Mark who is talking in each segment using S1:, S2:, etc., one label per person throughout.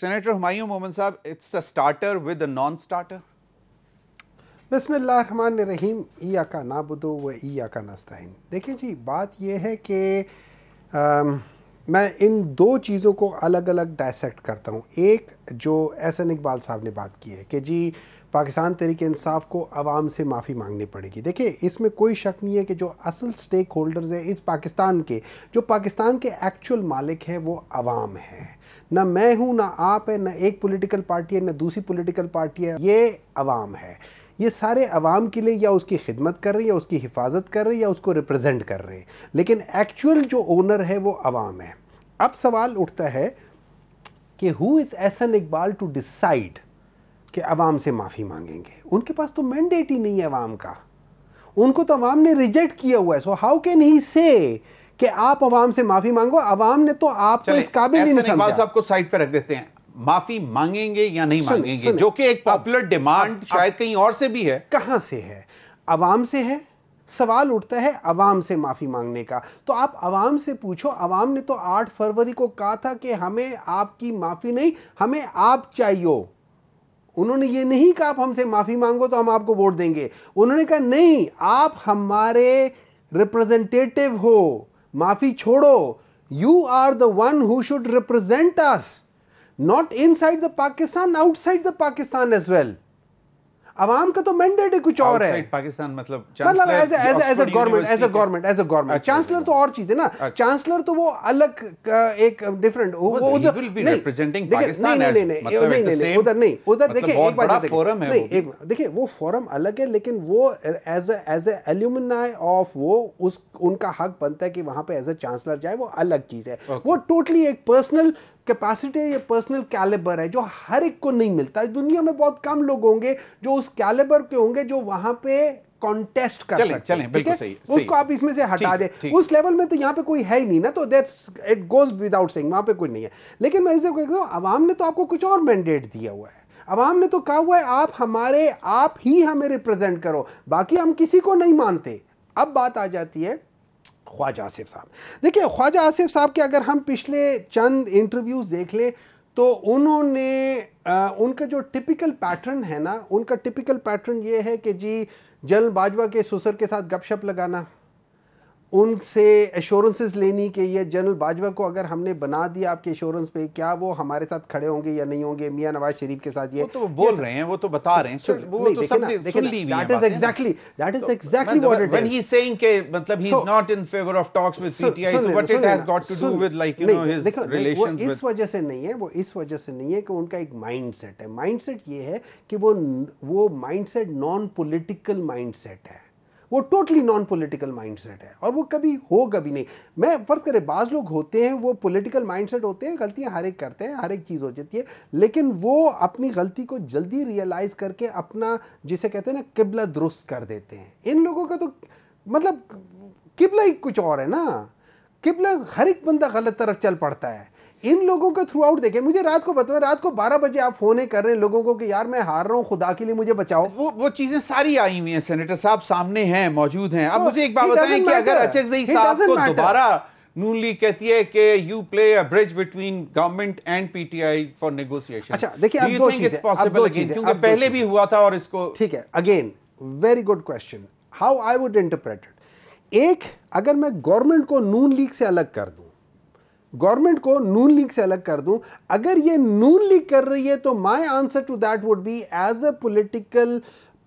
S1: Senator Humayun Momin साहब it's a starter with a non starter
S2: बसमान रहीम ईया का बुदो व ईया का नस्ताइन देखिए जी बात यह है कि मैं इन दो चीज़ों को अलग अलग डायसेक्ट करता हूँ एक जो एन इकबाल साहब ने बात की है कि जी पाकिस्तान तरीक इंसाफ को आवाम से माफ़ी मांगनी पड़ेगी देखिए इसमें कोई शक नहीं है कि जो असल स्टेक होल्डर्स हैं इस पाकिस्तान के जो पाकिस्तान के एक्चुअल मालिक हैं वो आवाम है ना मैं हूँ ना आप है ना एक पॉलिटिकल पार्टी है ना दूसरी पॉलिटिकल पार्टी है ये आवाम है ये सारे आवाम के लिए या उसकी खिदमत कर रहे हैं या उसकी हिफाजत कर रहे हैं या उसको रिप्रेजेंट कर रहे हैं लेकिन एक्चुअल जो ओनर है वो आवाम है अब सवाल उठता है कि who is Ahsan Iqbal to decide कि आवाम से माफ़ी मांगेंगे उनके पास तो मैंडेट ही नहीं है आवाम का उनको तो आवाम ने रिजेक्ट किया हुआ है सो हाउ कैन ही से कि आप आवाम से माफ़ी मांगो आवाम ने तो आपको इस काबिल नहीं समझा
S1: साहब को साइड पर रख देते हैं माफी मांगेंगे या नहीं सुने, मांगेंगे सुने, जो कि एक पॉपुलर डिमांड शायद कहीं और से भी है
S2: कहां से है अवाम से है सवाल उठता है अवाम से माफ़ी मांगने का तो आप अवाम से पूछो अवाम ने तो 8 फरवरी को कहा था कि हमें आपकी माफ़ी नहीं हमें आप चाहिए उन्होंने ये नहीं कहा आप हमसे माफ़ी मांगो तो हम आपको वोट देंगे उन्होंने कहा नहीं आप हमारे रिप्रेजेंटेटिव हो माफ़ी छोड़ो you are the one who should represent us not inside the Pakistan outside the Pakistan as well आवाम का तो मैंडेट ही कुछ और है
S1: पाकिस्तान मतलब मतलब as as as a government as a
S2: government as a government chancellor तो और चीज है ना चांसलर अच्छा। तो वो अलग एक डिफरेंट वो तो उधर नहीं नहीं मतलब उधर नहीं उधर मतलब देखिए एक बार फोरम है देखिए वो फोरम अलग है लेकिन वो एज एज एल्यूमिनाय ऑफ वो उस उनका हक बनता है कि वहां पे एज अ चांसलर जाए वो अलग चीज है वो टोटली एक पर्सनल कैपेसिटी है ये पर्सनल कैलेबर है जो हर एक को नहीं मिलता है दुनिया में बहुत कम लोग होंगे जो उस कैलेबर के होंगे जो वहां पे कॉन्टेस्ट कर चले, सकते चले, ठीक है सही, उसको आप इसमें से हटा दें उस लेवल में तो यहाँ पे कोई है ही नहीं ना तो that's it goes without saying वहां पे कोई नहीं है लेकिन मैं इसे कहता हूँ आवाम ने तो आपको कुछ और मैंडेट दिया हुआ है आवाम ने तो कहा हुआ है आप हमारे आप ही हमें रिप्रेजेंट करो बाकी हम किसी को नहीं मानते अब बात आ जाती है ख्वाजा आसिफ साहब देखिए ख्वाजा आसिफ साहब के अगर हम पिछले चंद इंटरव्यूज़ देख लें तो उन्होंने आ, उनका जो टिपिकल पैटर्न है ना उनका टिपिकल पैटर्न ये है कि जी जल बाजवा के सुसर के साथ गपशप लगाना उनसे एश्योरेंसेस लेनी कि ये जनरल बाजवा को अगर हमने बना दिया आपके एश्योरेंस पे क्या वो हमारे साथ खड़े होंगे या नहीं होंगे मियां नवाज शरीफ के साथ ये वो तो बोल रहे हैं वो तो बता रहे हैं that is exactly that is exactly what it is he saying के मतलब he is not in favour of talks with PTI so what it has got to do with like you know his relations इस वजह से नहीं है वो इस वजह से नहीं है कि उनका एक माइंडसेट है माइंडसेट ये है कि वो वो माइंडसेट नॉन पॉलिटिकल माइंडसेट है वो टोटली नॉन पॉलिटिकल माइंडसेट है और वो कभी हो कभी नहीं मैं फ़र्ज़ करें बाज़ लोग होते हैं वो पॉलिटिकल माइंडसेट होते हैं गलतियां हर एक करते हैं हर एक चीज़ हो जाती है लेकिन वो अपनी गलती को जल्दी रियलाइज़ करके अपना जिसे कहते हैं ना किबला दुरुस्त कर देते हैं इन लोगों का तो मतलब किबला ही कुछ और है ना कि मतलब हर एक बंदा गलत तरफ चल पड़ता है इन लोगों का थ्रू आउट देखें मुझे रात को बताओ रात को बारह बजे आप फोन ही कर रहे हैं लोगों को कि यार मैं हार रहा हूँ खुदा के लिए मुझे बचाओ वो वो चीजें सारी
S1: आई हुई हैं सेनेटर साहब सामने हैं मौजूद हैं अब तो मुझे एक बात बताएं कि अगर अचकजई साहब को दोबारा नून लीग कहती है कि you play a bridge between government and PTI for negotiation अच्छा देखिए अब दो चीजें पॉसिबल दो क्योंकि पहले भी
S2: हुआ था और इसको ठीक है again very good question how I would interpret एक अगर मैं गवर्नमेंट को नून लीग से अलग कर दूं गवर्नमेंट को नून लीग से अलग कर दूं अगर ये नून लीग कर रही है तो my answer to that would be as a political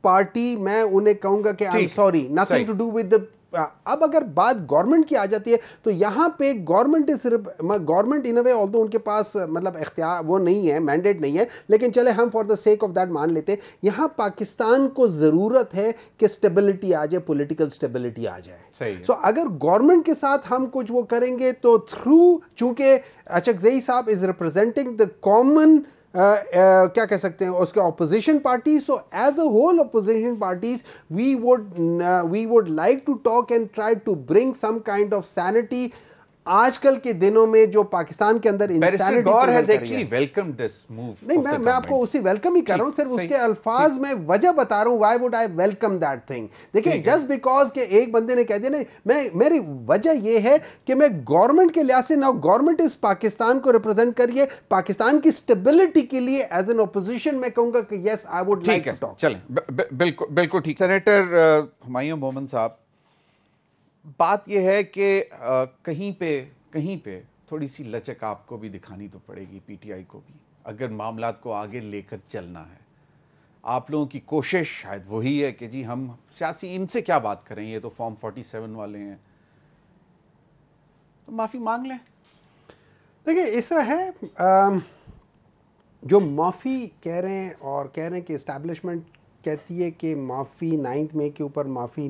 S2: party मैं उन्हें कहूंगा कि I am sorry nothing to do with the अब अगर बात गवर्नमेंट की आ जाती है तो यहाँ पे गवर्नमेंट सिर्फ government in a way all तो उनके पास मतलब इख्तियार वो नहीं है मैंडेट नहीं है लेकिन चले हम for the sake of that मान लेते हैं यहाँ पाकिस्तान को ज़रूरत है कि स्टेबिलिटी आ जाए पोलिटिकल स्टेबिलिटी आ जाए सो so, अगर गवर्नमेंट के साथ हम कुछ वो करेंगे तो थ्रू चूंकि अचक जई साहब इज़ रिप्रेजेंटिंग द कॉमन क्या कह सकते हैं उसके opposition party so as a whole opposition parties we would we would like to talk and try to bring some kind of sanity आजकल के दिनों में जो पाकिस्तान के अंदर नहीं मैं मैं आपको उसी वेलकम ही कर रहा हूँ सिर्फ उसके अल्फाज में वजह बता रहा हूँ would I welcome that thing देखिए जस्ट बिकॉज के एक बंदे ने कह दिया नहीं मैं मेरी वजह यह है कि मैं गवर्नमेंट के लिहाज से ना गवर्नमेंट इस पाकिस्तान को रिप्रेजेंट करिए पाकिस्तान की स्टेबिलिटी के लिए एज एन ओपोजिशन मैं कहूंगा कि yes I would like to talk चलें बिल्कुल बिल्कुल ठीक
S1: सेनेटर हुमायूं मोमन साहब बात यह है कि कहीं पे कहीं पे थोड़ी सी लचक आपको भी दिखानी तो पड़ेगी पीटीआई को भी अगर मामला को आगे लेकर चलना है आप लोगों की कोशिश शायद वही है कि जी हम सियासी इनसे क्या बात करें ये तो फॉर्म 47 वाले हैं
S2: तो माफ़ी मांग लें देखिए इस तरह है जो माफ़ी कह रहे हैं और कह रहे हैं कि इस्टेब्लिशमेंट कहती है कि माफ़ी नाइन्थ मे के ऊपर माफ़ी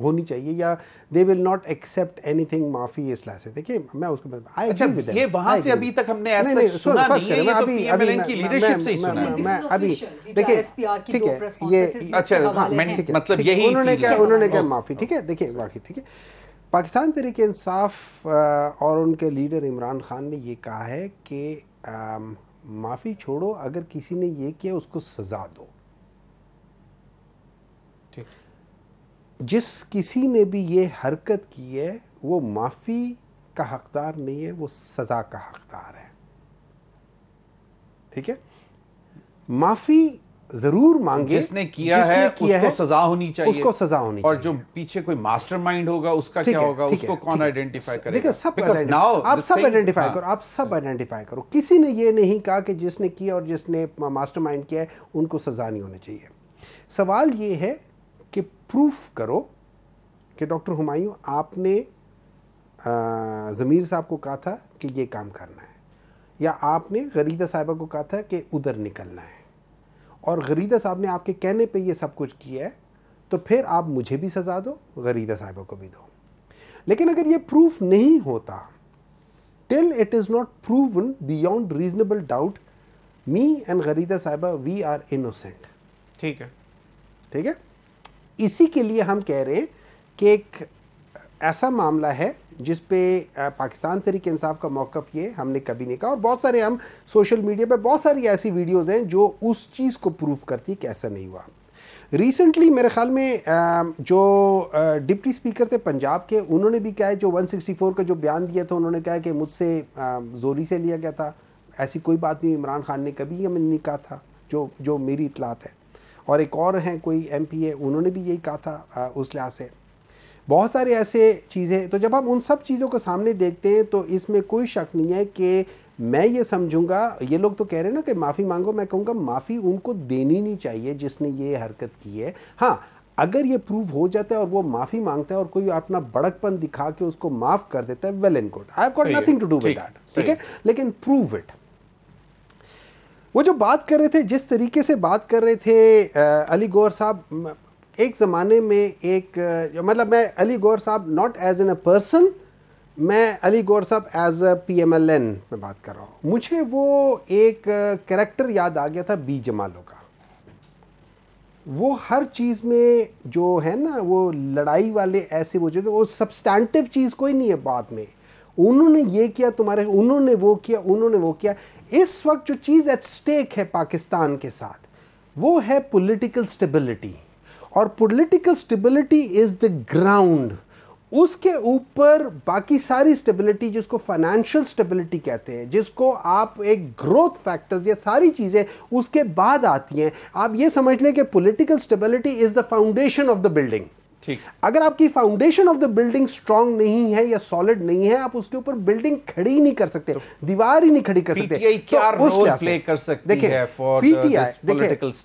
S2: होनी चाहिए या they will not accept anything माफी इस लासे देखिए मैं उसको आई अच्छा, ये वहां से अभी तक हमने ऐसा नहीं, सुना नहीं है ये तो अभी अभी इनकी लीडरशिप से ही सुना है मैं अभी देखिए ठीक है ये अच्छा मैंने मतलब यही उन्होंने क्या उन्होंने क्या माफी ठीक है देखिए बाकी ठीक है पाकिस्तान तरीके इंसाफ और उनके लीडर इमरान खान ने ये कहा है कि माफ़ी छोड़ो अगर किसी ने ये किया उसको सज़ा दो जिस किसी ने भी ये हरकत की है वो माफ़ी का हकदार नहीं है वो सज़ा का हकदार है ठीक है माफ़ी जरूर मांगे जिसने किया जिसने है किया उसको है, सजा होनी चाहिए उसको सजा होनी और
S1: जो पीछे कोई मास्टरमाइंड होगा उसका क्या होगा उसको कौन आइडेंटिफाई करेगा सब नाउ आप सब आइडेंटिफाई हाँ। करो
S2: आप सब आइडेंटिफाई करो किसी ने ये नहीं कहा कि जिसने किया और जिसने मास्टरमाइंड किया है उनको सजा नहीं होनी चाहिए सवाल ये है कि प्रूफ करो कि डॉक्टर हुमायूं आपने ज़मीर साहब को कहा था कि ये काम करना है या आपने गरीदा साहिबा को कहा था कि उधर निकलना है और गरीदा साहब ने आपके कहने पे ये सब कुछ किया है तो फिर आप मुझे भी सज़ा दो गरीदा साहिबा को भी दो लेकिन अगर ये प्रूफ नहीं होता till it is not proven beyond reasonable doubt me and Gharida साहिबा वी आर इनोसेंट ठीक है ठीक है इसी के लिए हम कह रहे हैं कि एक ऐसा मामला है जिस पे पाकिस्तान तरीके इंसाफ का मौक़ ये हमने कभी नहीं कहा और बहुत सारे हम सोशल मीडिया पे बहुत सारी ऐसी वीडियोस हैं जो उस चीज़ को प्रूफ करती कि ऐसा नहीं हुआ रिसेंटली मेरे ख्याल में जो डिप्टी स्पीकर थे पंजाब के उन्होंने भी कहा है जो 164 का जो बयान दिया था उन्होंने कहा कि मुझसे जोरी से लिया गया था ऐसी कोई बात नहीं इमरान खान ने कभी हमें नहीं कहा था जो जो मेरी इतलात है और एक और हैं कोई एम पी उन्होंने भी यही कहा था उस लिहाज से बहुत सारे ऐसे चीज़ें तो जब हम उन सब चीज़ों को सामने देखते हैं तो इसमें कोई शक नहीं है कि मैं ये समझूंगा ये लोग तो कह रहे हैं ना कि माफ़ी मांगो मैं कहूँगा माफ़ी उनको देनी नहीं चाहिए जिसने ये हरकत की है हाँ अगर ये प्रूव हो जाता है और वो माफ़ी मांगता है और कोई अपना बड़कपन दिखा के उसको माफ़ कर देता है well and good I have got nothing to do with that ठीक है लेकिन प्रूव इट वो जो बात कर रहे थे जिस तरीके से बात कर रहे थे अली गौर साहब एक ज़माने में एक मतलब मैं अली गौर साहब not as an a person मैं अली गौर साहब as a P M L N में बात कर रहा हूँ मुझे वो एक करेक्टर याद आ गया था बी जमालों का वो हर चीज़ में जो है ना वो लड़ाई वाले ऐसे वो जो वो सब्सटैंटिव चीज़ कोई नहीं है बाद में उन्होंने ये किया तुम्हारे उन्होंने वो किया उन्होंने वो किया इस वक्त जो चीज़ एट स्टेक है पाकिस्तान के साथ वो है पॉलिटिकल स्टेबिलिटी और political stability is the ground उसके ऊपर बाकी सारी स्टेबिलिटी जिसको फाइनेंशियल स्टेबिलिटी कहते हैं जिसको आप एक ग्रोथ फैक्टर्स ये सारी चीज़ें उसके बाद आती हैं आप ये समझ लें कि political stability is the foundation of the building अगर आपकी foundation of the building strong नहीं है या सॉलिड नहीं है आप उसके ऊपर बिल्डिंग खड़ी नहीं कर सकते तो दीवार ही नहीं खड़ी कर सकते क्या रोल तो प्ले कर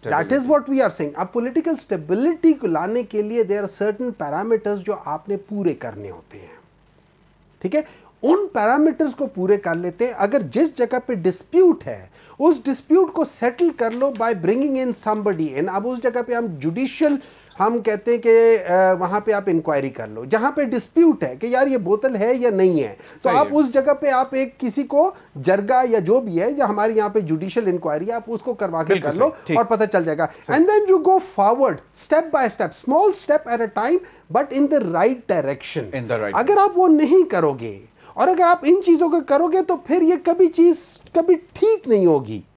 S2: that is what we are saying अब पॉलिटिकल स्टेबिलिटी को लाने के लिए देर आर सर्टेन पैरामीटर्स जो आपने पूरे करने होते हैं ठीक है उन पैरामीटर्स को पूरे कर लेते हैं अगर जिस जगह पे डिस्प्यूट है उस डिस्प्यूट को सेटल कर लो by bringing in somebody in अब उस जगह पे हम जुडिशियल हम कहते हैं कि वहां पे आप इंक्वायरी कर लो जहां पे डिस्प्यूट है कि यार ये बोतल है या नहीं है तो आप है। उस जगह पे आप एक किसी को जरगा या जो भी है या हमारे यहाँ पे जुडिशियल इंक्वायरी आप उसको करवा के कर लो और पता चल जाएगा and then you go forward step by step small step at a time but in the right direction अगर आप वो नहीं करोगे और अगर आप इन चीजों को करोगे तो फिर ये कभी चीज कभी ठीक नहीं
S1: होगी